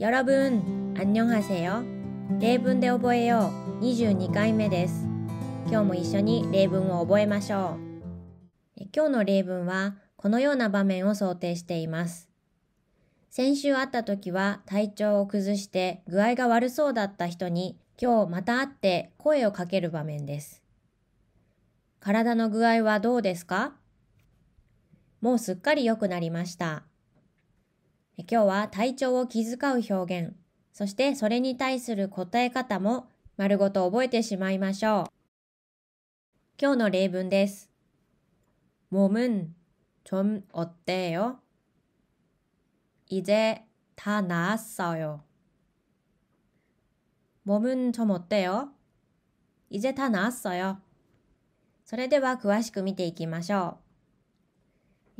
여러분안녕하세요例文で覚えよう22回目です。今日も一緒に例文を覚えましょう。今日の例文はこのような場面を想定しています。先週会った時は体調を崩して具合が悪そうだった人に今日また会って声をかける場面です。体の具合はどうですかもうすっかり良くなりました。今日は体調を気遣う表現、そしてそれに対する答え方も丸ごと覚えてしまいましょう。今日の例文です。몸은좀어때요이제다나았어요몸은좀어때요이제다나았어요それでは詳しく見ていきましょう。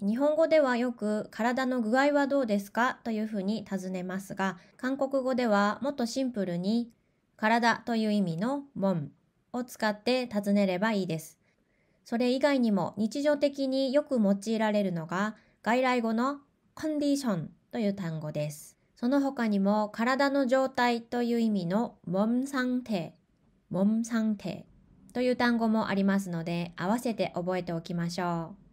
日本語ではよく体の具合はどうですかというふうに尋ねますが、韓国語ではもっとシンプルに体という意味のもんを使って尋ねればいいです。それ以外にも日常的によく用いられるのが外来語のコンディションという単語です。その他にも体の状態という意味のもんさんもんさんてという単語もありますので合わせて覚えておきましょう。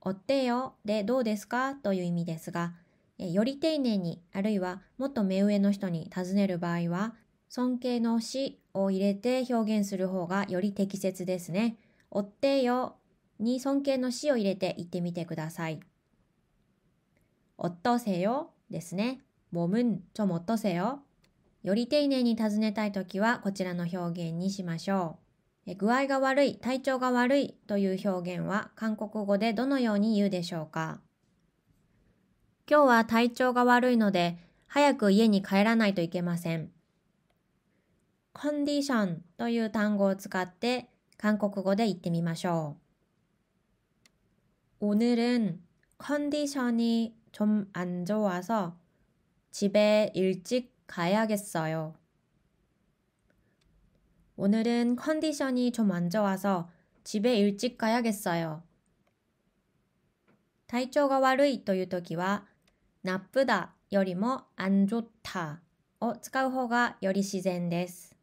追ってよでどうですかという意味ですが、より丁寧にあるいはもっと目上の人に尋ねる場合は、尊敬の死を入れて表現する方がより適切ですね。追ってよに尊敬の死を入れて言ってみてください。追っとせよですね。もむんちょもっとせよ。より丁寧に尋ねたいときはこちらの表現にしましょう。具合が悪い、体調が悪いという表現は韓国語でどのように言うでしょうか今日は体調が悪いので早く家に帰らないといけません。コンディションという単語を使って韓国語で言ってみましょう。오늘은ション이좀안좋아서집에일찍가야겠어요오늘은컨디션이좀안좋아서집에일찍가야겠어요体調が悪いという時は、なっぷだよりも安좋다を使う方がより自然です。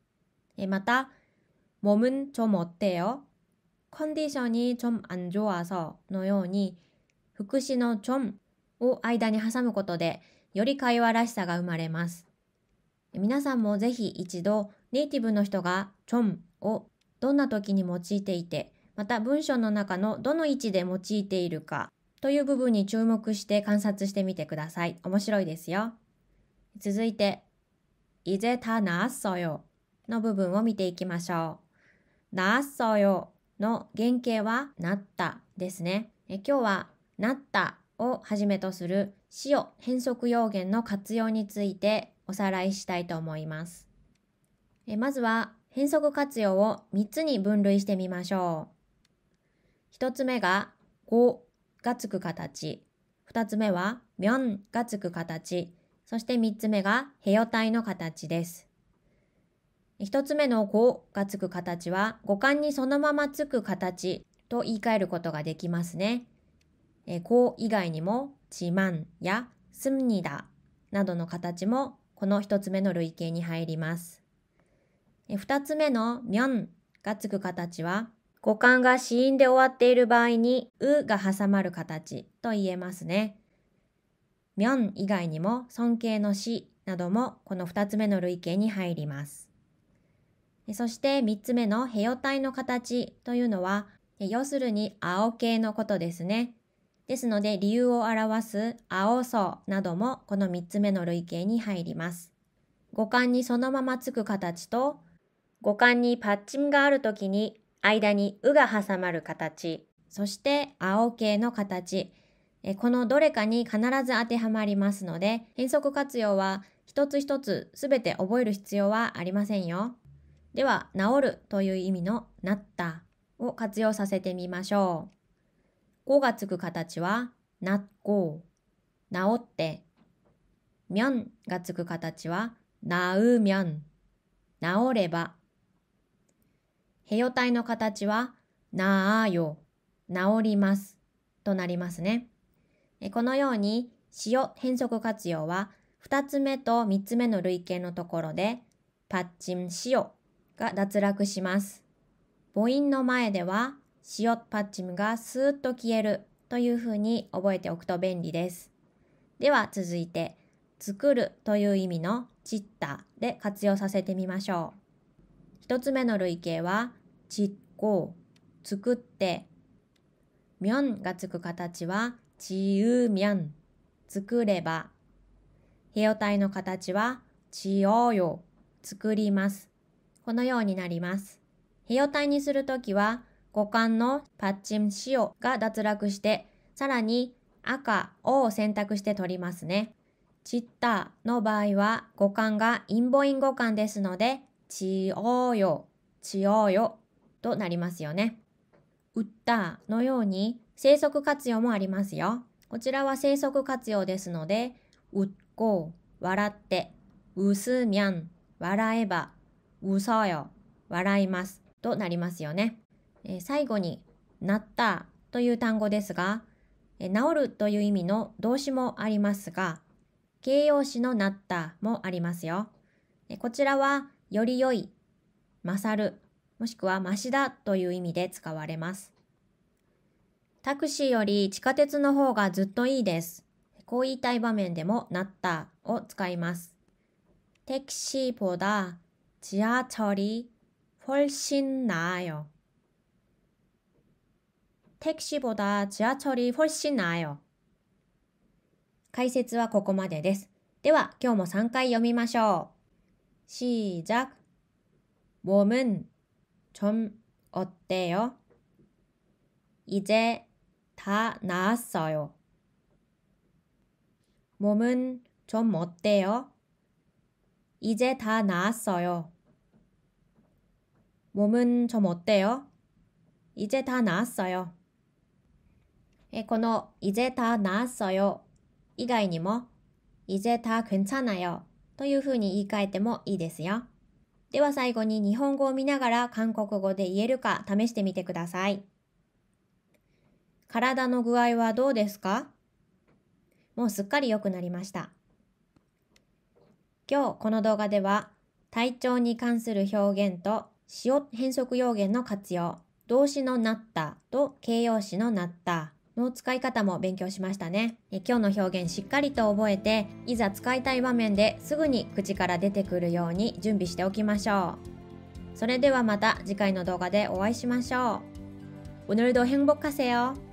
また、몸은좀어때요컨디션이좀안좋아서のように、福祉のちょんを間に挟むことで、より会話らしさが生まれます。皆さんもぜひ一度ネイティブの人がちょんをどんな時に用いていて、また文章の中のどの位置で用いているかという部分に注目して観察してみてください。面白いですよ。続いて、いぜたなっそよの部分を見ていきましょう。なっそよの原型はなったですね。今日はなったをはじめとする使用変則用言の活用についておさらいしたいと思います。まずは変則活用を3つに分類してみましょう。1つ目が、5がつく形。2つ目は、みょんがつく形。そして3つ目が、へよ体の形です。1つ目の5がつく形は、五感にそのままつく形と言い換えることができますね。え以外にも、ちまんやすんにだなどの形も、この1つ目の類型に入ります。二つ目のみょんがつく形は、語感が子音で終わっている場合に、うが挟まる形と言えますね。みょん以外にも尊敬の死などもこの二つ目の類型に入ります。そして三つ目のへよ体の形というのは、要するに青系のことですね。ですので理由を表す青層などもこの三つ目の類型に入ります。五感にそのままつく形と五感にパッチンがあるときに間にうが挟まる形、そして青系の形、このどれかに必ず当てはまりますので、変則活用は一つ一つすべて覚える必要はありませんよ。では、治るという意味のなったを活用させてみましょう。語がつく形は、なっこう、治って、みょんがつく形は、なうみょん、治れば、へよ体の形は、なあよ、治ります、となりますね。このように、塩変則活用は、2つ目と3つ目の類型のところで、パッチンしよが脱落します。母音の前では、しパッチンがスーッと消えるというふうに覚えておくと便利です。では続いて、作るという意味のチッタで活用させてみましょう。1つ目の類型は、ちっこ、を作って。みょんがつく形は、ちうみょん、作れば。費用体の形は、ちおよ、作ります。このようになります。費用体にするときは、五感のパッチンしおが脱落して、さらに赤を選択して取りますね。チッタの場合は五感がインボイン感ですので、ちおうよ、ちおうよとなりますよね。売ったのように生息活用もありますよ。こちらは生息活用ですので、うっこう、笑って、うすみゃん、笑えば、うそよ、笑いますとなりますよね。えー、最後になったという単語ですが、えー、治るという意味の動詞もありますが、形容詞のなったもありますよ。えー、こちらはより良い、勝る、もしくはましだという意味で使われます。タクシーより地下鉄の方がずっといいです。こう言いたい場面でもなったを使います。택시보다지하철이훨씬나아요チア보다지하철이훨씬나아요解説はここまでです。では今日も3回読みましょう。 시작. 몸은 좀 어때요? 이제 다 나았어요. 몸은 좀 어때요? 이제 다 나았어요. 몸은 좀 어때요? 이제 다 나았어요. この 예, 이제 다 나았어요 以外にも 이제 다 괜찮아요 というふうに言い換えてもいいですよ。では最後に日本語を見ながら韓国語で言えるか試してみてください。体の具合はどうですかもうすっかり良くなりました。今日この動画では体調に関する表現と塩変則用言の活用、動詞のなったと形容詞のなったの使い方も勉強しましたね。今日の表現しっかりと覚えて、いざ使いたい場面ですぐに口から出てくるように準備しておきましょう。それではまた次回の動画でお会いしましょう。오늘도행복하세요